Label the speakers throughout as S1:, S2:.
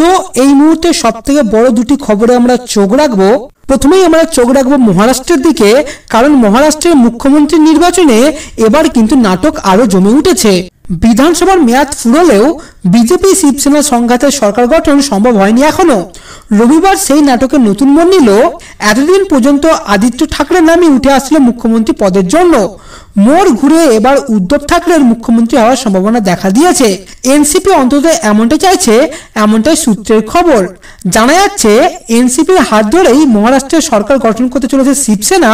S1: তো এই মুহূর্তে সব থেকে বড় দুটি খবরে আমরা চোখ রাখবো প্রথমেই আমরা চোখ রাখবো মহারাষ্ট্রের দিকে কারণ মহারাষ্ট্রের মুখ্যমন্ত্রী নির্বাচনে এবার কিন্তু নাটক আরো জমে উঠেছে বিধানসভার মেয়াদ ফুরলেও বিজেপি শিবসেনা সংঘাতের সরকার গঠন সম্ভব হয়নি এখনও রবিবার সেই নাটকে নতুন মন নিল এতদিন পর্যন্ত আদিত্য ঠাকরে নামে উঠে আসলে মুখ্যমন্ত্রী পদের জন্য মোড় ঘুরে এবার উদ্ধব ঠাকরের মুখ্যমন্ত্রী হওয়ার সম্ভাবনা দেখা দিয়েছে এনসিপি অন্তত এমনটা চাইছে এমনটাই সূত্রের খবর জানা যাচ্ছে এনসিপির হাত ধরেই মহারাষ্ট্রের সরকার গঠন করতে চলেছে শিবসেনা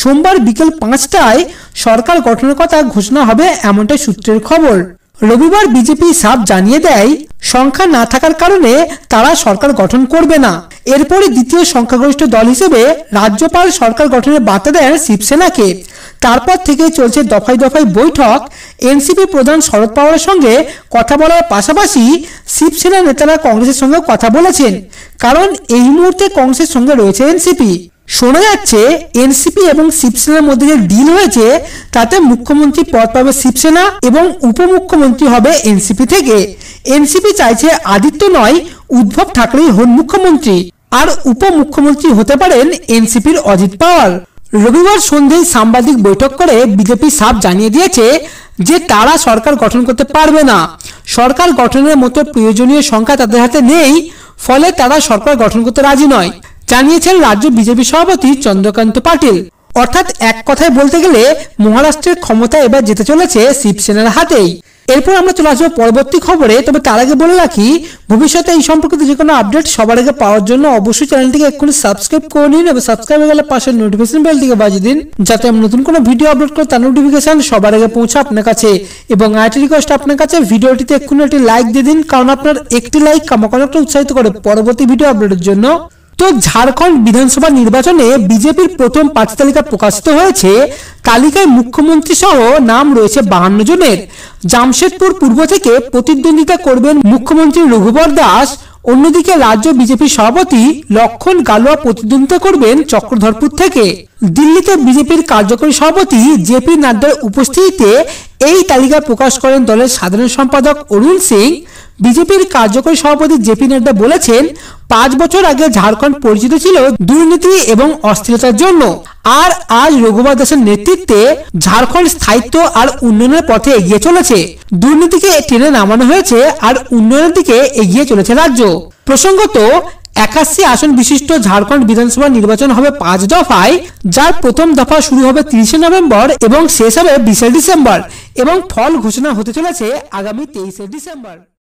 S1: সোমবার বিকেল পাঁচটায় সরকার গঠনের কথা ঘোষণা হবে এমনটাই সূত্রের খবর রবিবার বিজেপি সাপ জানিয়ে দেয় সংখ্যা না থাকার কারণে তারা সরকার গঠন করবে না এরপরে দ্বিতীয় সংখ্যাগরিষ্ঠ দল হিসেবে রাজ্যপাল সরকার গঠনের বার্তা দেন শিবসেনাকে তারপর থেকে চলছে দফায় দফায় বৈঠক এনসিপি প্রধান শরদ পাওয়ারের সঙ্গে কথা বলার পাশাপাশি শিবসেনা নেতারা কংগ্রেসের সঙ্গে কথা বলেছেন কারণ এই মুহূর্তে কংগ্রেসের সঙ্গে রয়েছে এনসিপি শোনা যাচ্ছে এনসিপি এবং শিবসেনার মধ্যে যে ডিল হয়েছে তাতে মুখ্যমন্ত্রী পদ পাবে শিবসেনা এবং উপমুখ্যমন্ত্রী হবে এনসিপি থেকে এনসিপি চাইছে আদিত্য নয় উদ্ভব ঠাকরেই হন মুখ্যমন্ত্রী আর উপমুখ্যমন্ত্রী হতে পারেন এনসিপির অজিত পাওয়ার রবিবার সন্ধ্যায় সাংবাদিক বৈঠক করে বিজেপি সাপ জানিয়ে দিয়েছে যে তারা সরকার গঠন করতে পারবে না সরকার গঠনের মতো প্রয়োজনীয় সংখ্যা তাদের হাতে নেই ফলে তারা সরকার গঠন করতে রাজি নয় জানিয়েছেন রাজ্য বিজেপি সভাপতি চন্দ্রকান্ত পাটিল অর্থাৎ এক কথায় বলতে গেলে মহারাষ্ট্রের ক্ষমতা এবার যেতে চলেছে শিবসেনার হাতেই এরপর আমরা চলে আসবো পরবর্তী খবরে তবে তার আগে বলে রাখি ভবিষ্যতে এই সম্পর্কিত যে কোনো আপডেট সবার আগে পাওয়ার জন্য অবশ্যই চ্যানেলটিকে এক্ষুনি সাবস্ক্রাইব করে নিন এবং সাবস্ক্রাইব হয়ে গেলে পাশের নোটিফিকেশন বেলটিকে বাজিয়ে দিন যাতে আমি নতুন কোনো ভিডিও আপলোড করে তার নোটিফিকেশন সবার আগে পৌঁছা আপনার কাছে এবং আইটি রিকোয়েস্ট আপনার কাছে ভিডিওটিতে এক্ষুনি একটি লাইক দিয়ে দিন কারণ আপনার একটি লাইক আমাকে অনেকটা উৎসাহিত করে পরবর্তী ভিডিও আপলোডের জন্য তো ঝাড়খণ্ড বিধানসভা নির্বাচনে বিজেপির প্রথম প্রার্থী তালিকা প্রকাশিত হয়েছে তালিকায় মুখ্যমন্ত্রী সহ নাম রয়েছে বাহান্ন জনের জামশেদপুর পূর্ব থেকে প্রতিদ্বন্দ্বিতা করবেন মুখ্যমন্ত্রী রঘুবর দাস অন্যদিকে রাজ্য বিজেপি সভাপতি লক্ষণ গালোয়া প্রতিদ্বন্দ্বিতা করবেন চক্রধরপুর থেকে দিল্লিতে বিজেপির কার্যকরী সভাপতি জেপি নাড্ডার উপস্থিতিতে এই তালিকা প্রকাশ করেন দলের সাধারণ সম্পাদক অরুণ সিং বিজেপির কার্যকরী সভাপতি জেপি নাড্ডা বলেছেন পাঁচ বছর আগে ঝাড়খণ্ড পরিচিত ছিল দুর্নীতি এবং অস্থিরতার জন্য আর আজ রঘুবার দাসের নেতৃত্বে ঝাড়খণ্ড স্থায়িত্ব আর উন্নয়নের পথে এগিয়ে চলেছে দুর্নীতিকে টেনে নামানো হয়েছে আর উন্নয়নের দিকে এগিয়ে চলেছে রাজ্য প্রসঙ্গত একাশি আসন বিশিষ্ট ঝাড়খণ্ড বিধানসভা নির্বাচন হবে পাঁচ দফায় যার প্রথম দফা শুরু হবে তিরিশে নভেম্বর এবং শেষ হবে বিশে ডিসেম্বর এবং ফল ঘোষণা হতে চলেছে আগামী তেইশে ডিসেম্বর